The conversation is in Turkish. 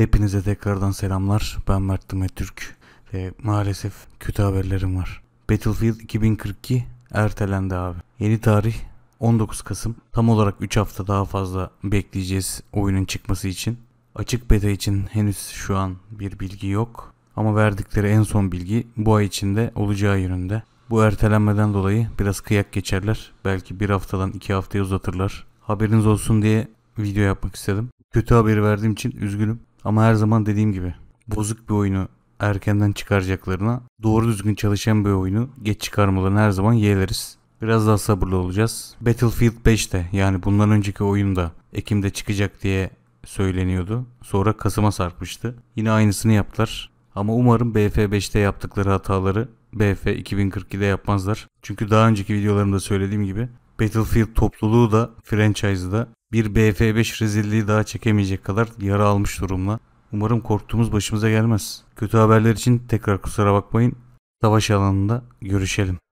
Hepinize tekrardan selamlar. Ben Mert Düme Türk ve maalesef kötü haberlerim var. Battlefield 2042 ertelendi abi. Yeni tarih 19 Kasım. Tam olarak 3 hafta daha fazla bekleyeceğiz oyunun çıkması için. Açık beta için henüz şu an bir bilgi yok. Ama verdikleri en son bilgi bu ay içinde olacağı yönünde. Bu ertelenmeden dolayı biraz kıyak geçerler. Belki bir haftadan iki haftaya uzatırlar. Haberiniz olsun diye video yapmak istedim. Kötü haberi verdiğim için üzgünüm. Ama her zaman dediğim gibi bozuk bir oyunu erkenden çıkaracaklarına doğru düzgün çalışan bir oyunu geç çıkarmalarını her zaman yeğleriz. Biraz daha sabırlı olacağız. Battlefield 5'te yani bundan önceki oyunda Ekim'de çıkacak diye söyleniyordu. Sonra Kasım'a sarkmıştı. Yine aynısını yaptılar. Ama umarım BF5'te yaptıkları hataları BF 2042'de yapmazlar. Çünkü daha önceki videolarımda söylediğim gibi Battlefield topluluğu da franchise'da bir BF5 rezilliği daha çekemeyecek kadar yara almış durumda. Umarım korktuğumuz başımıza gelmez. Kötü haberler için tekrar kusura bakmayın. Savaş alanında görüşelim.